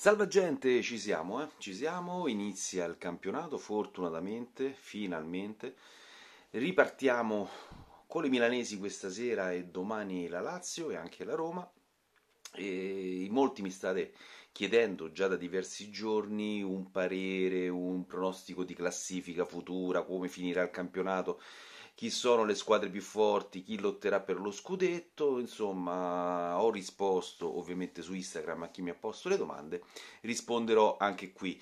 Salva gente, ci siamo, eh? ci siamo, inizia il campionato fortunatamente, finalmente, ripartiamo con le milanesi questa sera e domani la Lazio e anche la Roma. E in molti mi state chiedendo già da diversi giorni un parere, un pronostico di classifica futura, come finirà il campionato chi sono le squadre più forti, chi lotterà per lo scudetto, insomma ho risposto ovviamente su Instagram a chi mi ha posto le domande, risponderò anche qui.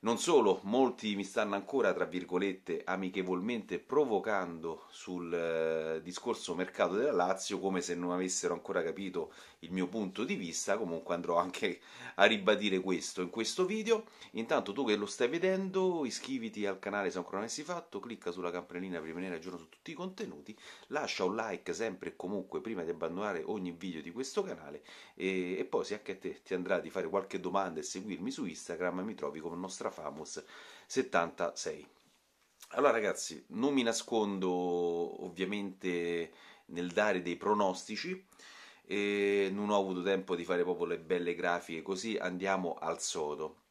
Non solo, molti mi stanno ancora, tra virgolette, amichevolmente provocando sul eh, discorso mercato della Lazio, come se non avessero ancora capito il mio punto di vista, comunque andrò anche a ribadire questo in questo video. Intanto tu che lo stai vedendo, iscriviti al canale se ancora non avessi fatto, clicca sulla campanellina per rimanere aggiornato su tutti i contenuti, lascia un like sempre e comunque prima di abbandonare ogni video di questo canale e, e poi se anche a te ti andrà di fare qualche domanda e seguirmi su Instagram mi trovi come nostra Famous 76. Allora ragazzi, non mi nascondo ovviamente nel dare dei pronostici, e non ho avuto tempo di fare proprio le belle grafiche così, andiamo al sodo.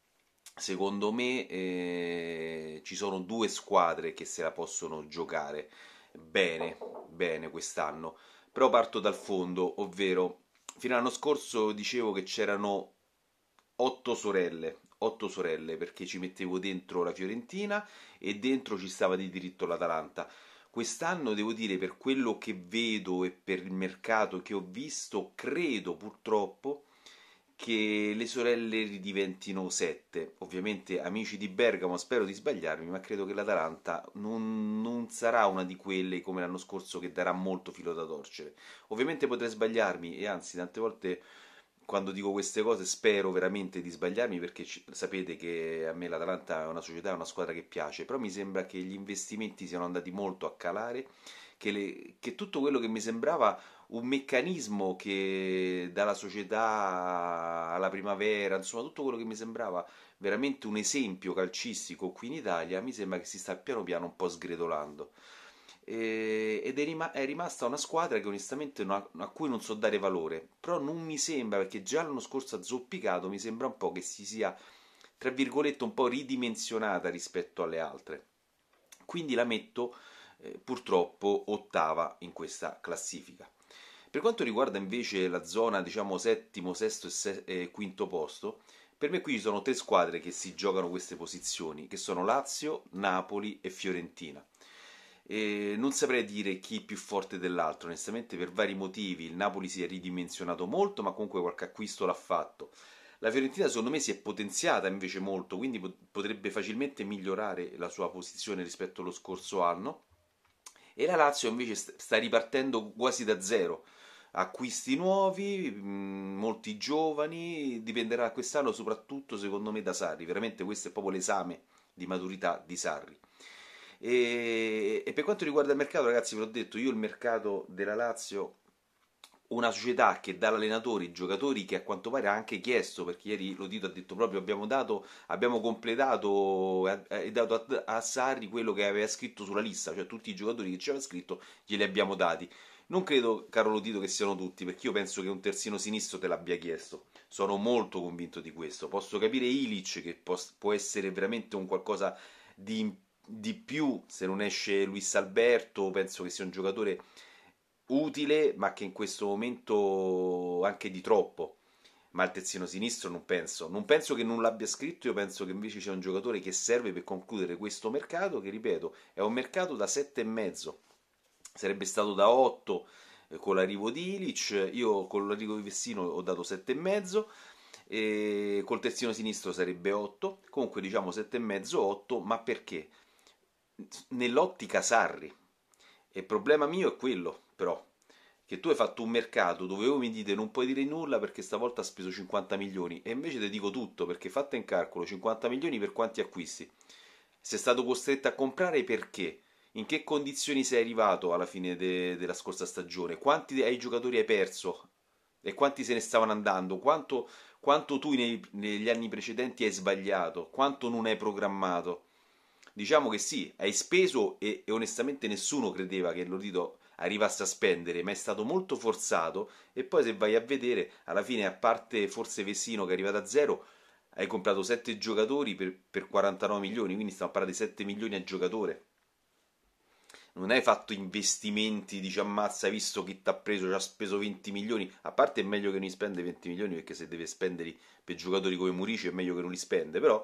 Secondo me eh, ci sono due squadre che se la possono giocare bene, bene quest'anno, però parto dal fondo, ovvero fino all'anno scorso dicevo che c'erano otto sorelle, otto sorelle perché ci mettevo dentro la Fiorentina e dentro ci stava di diritto l'Atalanta. Quest'anno devo dire per quello che vedo e per il mercato che ho visto, credo purtroppo che le sorelle ridiventino sette. Ovviamente amici di Bergamo, spero di sbagliarmi, ma credo che l'Atalanta non, non sarà una di quelle come l'anno scorso che darà molto filo da torcere. Ovviamente potrei sbagliarmi e anzi tante volte quando dico queste cose spero veramente di sbagliarmi perché ci, sapete che a me l'Atalanta è una società, è una squadra che piace, però mi sembra che gli investimenti siano andati molto a calare, che, le, che tutto quello che mi sembrava un meccanismo che dalla società alla primavera, insomma tutto quello che mi sembrava veramente un esempio calcistico qui in Italia, mi sembra che si sta piano piano un po' sgretolando ed è, rima- è, rimasta una squadra che onestamente ha, a cui non so dare valore, però non mi sembra, perché già l'anno scorso ha zoppicato, mi sembra un po' che si sia, tra virgolette, un po' ridimensionata rispetto alle altre. Quindi la metto eh, purtroppo ottava in questa classifica. Per quanto riguarda invece la zona, diciamo, settimo, sesto e, se- e quinto posto, per me qui ci sono tre squadre che si giocano queste posizioni, che sono Lazio, Napoli e Fiorentina. E non saprei dire chi più forte dell'altro, onestamente per vari motivi il Napoli si è ridimensionato molto, ma comunque qualche acquisto l'ha fatto. La Fiorentina secondo me si è potenziata invece molto, quindi potrebbe facilmente migliorare la sua posizione rispetto allo scorso anno. E la Lazio invece sta ripartendo quasi da zero. Acquisti nuovi, molti giovani, dipenderà quest'anno soprattutto secondo me da Sarri. Veramente questo è proprio l'esame di maturità di Sarri. E, e per quanto riguarda il mercato, ragazzi, ve l'ho detto, io il mercato della Lazio una società che dà allenatori, giocatori che a quanto pare ha anche chiesto, perché ieri Lodito ha detto proprio abbiamo, dato, abbiamo completato e dato a, a Sarri quello che aveva scritto sulla lista, cioè tutti i giocatori che ci aveva scritto glieli abbiamo dati. Non credo, caro Lodito, che siano tutti, perché io penso che un terzino sinistro te l'abbia chiesto. Sono molto convinto di questo. Posso capire Ilic, che può essere veramente un qualcosa di importante di più se non esce Luis Alberto, penso che sia un giocatore utile, ma che in questo momento anche di troppo. Ma il terzino sinistro non penso, non penso che non l'abbia scritto, io penso che invece sia un giocatore che serve per concludere questo mercato, che ripeto, è un mercato da 7,5, sarebbe stato da 8 eh, con l'arrivo di Ilic, io con l'arrivo di Vessino ho dato 7,5 e col terzino sinistro sarebbe 8, comunque diciamo 7,5-8, ma perché? nell'ottica Sarri. E il problema mio è quello, però, che tu hai fatto un mercato dove voi mi dite non puoi dire nulla perché stavolta ha speso 50 milioni e invece ti dico tutto perché fatta in calcolo 50 milioni per quanti acquisti. Sei stato costretto a comprare perché? In che condizioni sei arrivato alla fine de- della scorsa stagione? Quanti ai giocatori hai perso? E quanti se ne stavano andando? Quanto, quanto tu nei, negli anni precedenti hai sbagliato? Quanto non hai programmato? diciamo che sì, hai speso e, e onestamente nessuno credeva che Lotito arrivasse a spendere, ma è stato molto forzato e poi se vai a vedere, alla fine a parte forse Vesino che è arrivato a zero, hai comprato 7 giocatori per, per 49 milioni, quindi stiamo parlando di 7 milioni a giocatore. Non hai fatto investimenti, dici ammazza, visto chi ti ha preso, ci ha speso 20 milioni. A parte è meglio che non li spende 20 milioni perché se deve spendere per giocatori come Murici è meglio che non li spende, però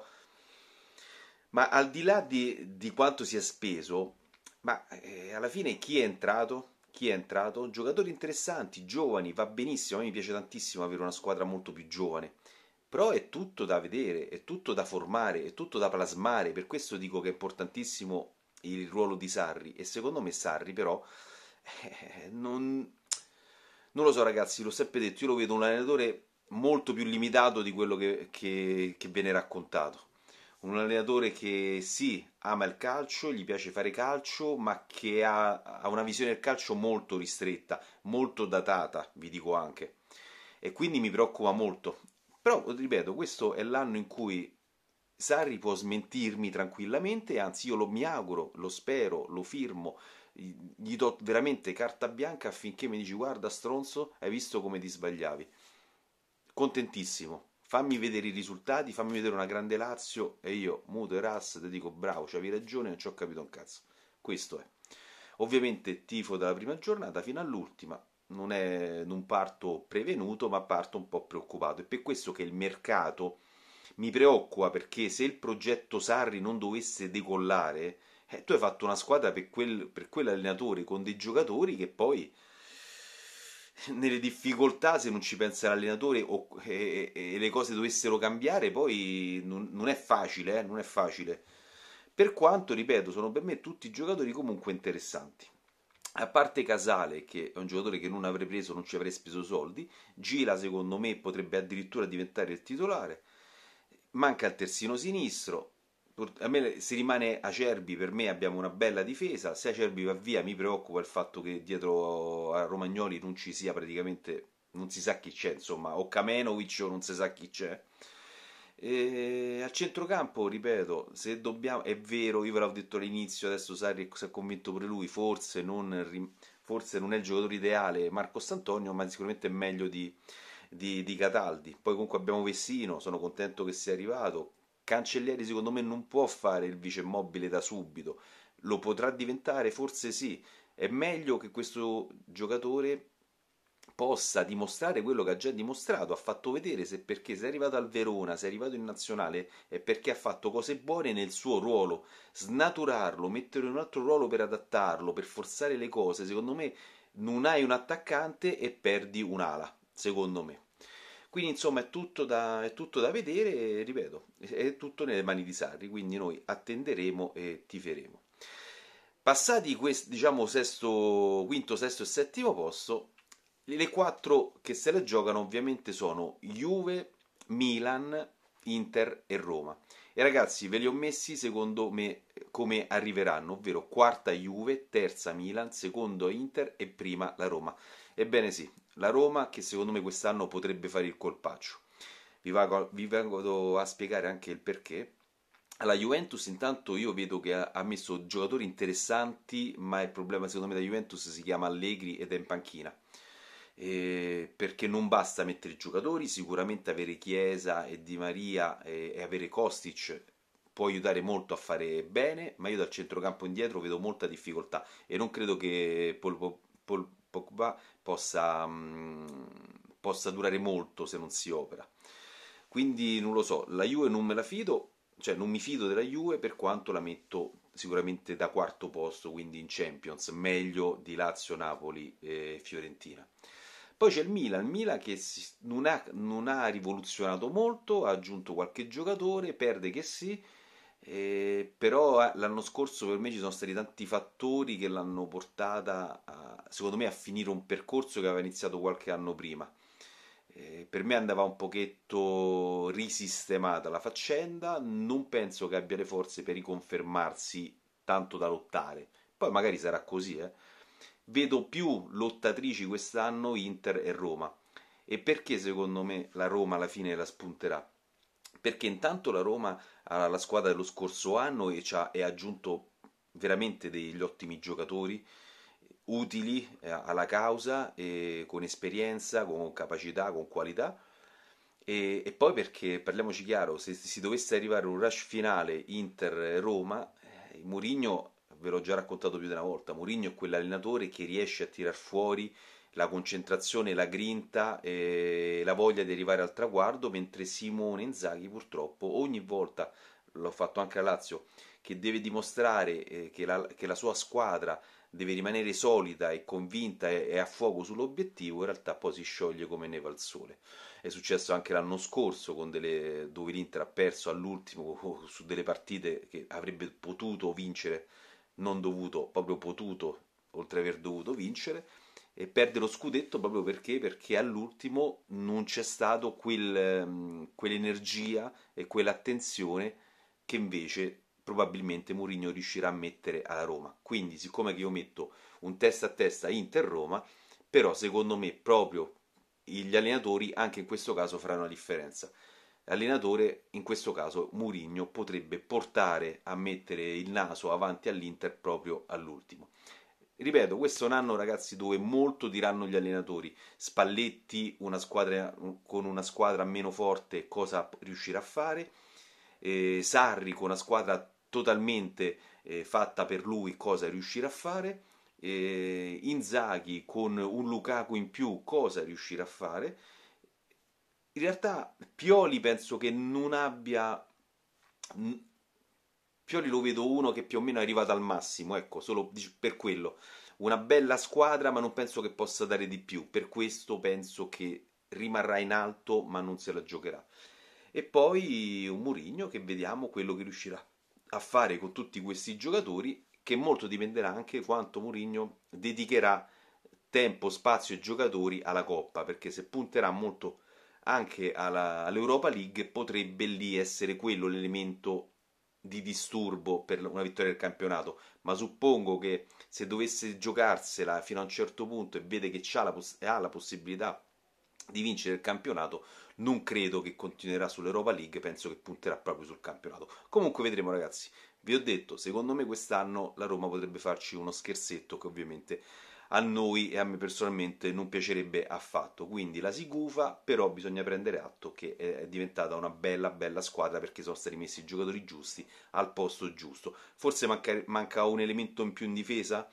ma al di là di, di quanto si è speso, ma eh, alla fine chi è entrato? Chi è entrato? Giocatori interessanti, giovani, va benissimo, a me piace tantissimo avere una squadra molto più giovane. Però è tutto da vedere, è tutto da formare, è tutto da plasmare, per questo dico che è importantissimo il ruolo di Sarri e secondo me Sarri però eh, non, non lo so ragazzi, l'ho sempre detto, io lo vedo un allenatore molto più limitato di quello che, che, che viene raccontato un allenatore che sì, ama il calcio, gli piace fare calcio, ma che ha, ha, una visione del calcio molto ristretta, molto datata, vi dico anche. E quindi mi preoccupa molto. Però, ripeto, questo è l'anno in cui Sarri può smentirmi tranquillamente, anzi io lo mi auguro, lo spero, lo firmo, gli do veramente carta bianca affinché mi dici guarda stronzo, hai visto come ti sbagliavi. Contentissimo fammi vedere i risultati, fammi vedere una grande Lazio e io, muto e ras, ti dico bravo, c'avevi ragione, non ci ho capito un cazzo. Questo è. Ovviamente tifo dalla prima giornata fino all'ultima, non, è, un parto prevenuto, ma parto un po' preoccupato. È per questo che il mercato mi preoccupa, perché se il progetto Sarri non dovesse decollare, eh, tu hai fatto una squadra per, quel, per quell'allenatore con dei giocatori che poi nelle difficoltà, se non ci pensa l'allenatore o, e, e, le cose dovessero cambiare, poi non, non è facile, eh? non è facile. Per quanto, ripeto, sono per me tutti giocatori comunque interessanti. A parte Casale, che è un giocatore che non avrei preso, non ci avrei speso soldi, Gila secondo me potrebbe addirittura diventare il titolare, manca il terzino sinistro, a me si rimane Acerbi, per me abbiamo una bella difesa, se Acerbi va via mi preoccupa il fatto che dietro a Romagnoli non ci sia praticamente, non si sa chi c'è, insomma, o Kamenovic o non si sa chi c'è. E al centrocampo, ripeto, se dobbiamo, è vero, io ve l'ho detto all'inizio, adesso Sarri si è convinto pure lui, forse non, forse non, è il giocatore ideale Marco Santonio, ma sicuramente è meglio di, di, di Cataldi. Poi comunque abbiamo Vessino, sono contento che sia arrivato, Cancellieri secondo me non può fare il vice vicemobile da subito, lo potrà diventare forse sì, è meglio che questo giocatore possa dimostrare quello che ha già dimostrato, ha fatto vedere se perché se è arrivato al Verona, se è arrivato in nazionale, è perché ha fatto cose buone nel suo ruolo, snaturarlo, metterlo in un altro ruolo per adattarlo, per forzare le cose, secondo me non hai un attaccante e perdi un'ala, secondo me. Quindi insomma è tutto da, è tutto da vedere, ripeto, è tutto nelle mani di Sarri, quindi noi attenderemo e tiferemo. Passati questo, diciamo, sesto, quinto, sesto e settimo posto, le quattro che se la giocano ovviamente sono Juve, Milan, Inter e Roma. E ragazzi, ve li ho messi secondo me come arriveranno, ovvero quarta Juve, terza Milan, secondo Inter e prima la Roma. Ebbene sì, la Roma che secondo me quest'anno potrebbe fare il colpaccio. Vi, vago, vi vengo a spiegare anche il perché. Alla Juventus intanto io vedo che ha messo giocatori interessanti, ma il problema secondo me da Juventus si chiama Allegri ed è in panchina. Eh, perché non basta mettere giocatori, sicuramente avere Chiesa e Di Maria e, e avere Kostic può aiutare molto a fare bene, ma io dal centrocampo indietro vedo molta difficoltà e non credo che Pol, Pol, Pogba possa, mh, mm, possa durare molto se non si opera. Quindi non lo so, la Juve non me la fido, cioè non mi fido della Juve per quanto la metto sicuramente da quarto posto, quindi in Champions, meglio di Lazio, Napoli e Fiorentina. Poi c'è il Milan, il Milan che non ha, non ha rivoluzionato molto, ha aggiunto qualche giocatore, perde che sì, eh, però eh, l'anno scorso per me ci sono stati tanti fattori che l'hanno portata, a, secondo me, a finire un percorso che aveva iniziato qualche anno prima. Eh, per me andava un pochetto risistemata la faccenda, non penso che abbia le forze per riconfermarsi tanto da lottare. Poi magari sarà così, eh. Vedo più lottatrici quest'anno Inter e Roma. E perché secondo me la Roma alla fine la spunterà? perché intanto la Roma ha la squadra dello scorso anno e ha aggiunto veramente degli ottimi giocatori utili eh, alla causa, con esperienza, con capacità, con qualità. E, e, poi perché, parliamoci chiaro, se si dovesse arrivare a un rush finale Inter-Roma, eh, Mourinho, ve l'ho già raccontato più di una volta, Mourinho è quell'allenatore che riesce a tirar fuori la concentrazione, la grinta, eh, la voglia di arrivare al traguardo, mentre Simone Inzaghi purtroppo ogni volta, l'ho fatto anche a Lazio, che deve dimostrare eh, che, la, che, la, sua squadra deve rimanere solida e convinta e, a fuoco sull'obiettivo, in realtà poi si scioglie come neve al sole. È successo anche l'anno scorso, delle, dove l'Inter ha perso all'ultimo su delle partite che avrebbe potuto vincere, non dovuto, proprio potuto, oltre aver dovuto vincere e perde lo scudetto proprio perché? Perché all'ultimo non c'è stato quel, ehm, quell'energia e quell'attenzione che invece probabilmente Mourinho riuscirà a mettere alla Roma. Quindi, siccome che io metto un testa a testa Inter-Roma, però secondo me proprio gli allenatori anche in questo caso faranno la differenza. L'allenatore, in questo caso Mourinho, potrebbe portare a mettere il naso avanti all'Inter proprio all'ultimo. Ripeto, questo è un anno, ragazzi, dove molto diranno gli allenatori. Spalletti, una squadra, con una squadra meno forte, cosa riuscirà a fare? Eh, Sarri, con una squadra totalmente eh, fatta per lui, cosa riuscirà a fare? Eh, Inzaghi, con un Lukaku in più, cosa riuscirà a fare? In realtà, Pioli penso che non abbia Pioli lo vedo uno che più o meno è arrivato al massimo, ecco, solo per quello. Una bella squadra, ma non penso che possa dare di più. Per questo penso che rimarrà in alto, ma non se la giocherà. E poi un Murigno che vediamo quello che riuscirà a fare con tutti questi giocatori, che molto dipenderà anche quanto Murigno dedicherà tempo, spazio e giocatori alla Coppa, perché se punterà molto anche alla, all'Europa League potrebbe lì essere quello l'elemento di disturbo per una vittoria del campionato, ma suppongo che se dovesse giocarsela fino a un certo punto e vede che ha la, poss- ha la possibilità di vincere il campionato, non credo che continuerà sull'Europa League, penso che punterà proprio sul campionato. Comunque vedremo ragazzi, vi ho detto, secondo me quest'anno la Roma potrebbe farci uno scherzetto che ovviamente a noi e a me personalmente non piacerebbe affatto. Quindi la si gufa, però bisogna prendere atto che è diventata una bella bella squadra perché sono stati messi i giocatori giusti al posto giusto. Forse manca, manca un elemento in più in difesa?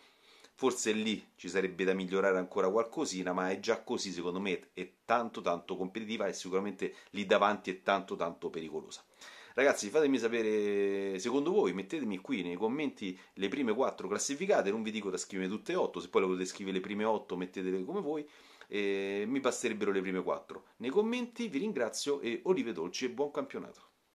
Forse lì ci sarebbe da migliorare ancora qualcosina, ma è già così secondo me, è tanto tanto competitiva e sicuramente lì davanti è tanto tanto pericolosa. Ragazzi, fatemi sapere, secondo voi, mettetemi qui nei commenti le prime 4 classificate, non vi dico da scrivere tutte 8, se poi le volete scrivere le prime 8 mettetele come voi, mi basterebbero le prime 4. Nei commenti vi ringrazio e olive dolci e buon campionato.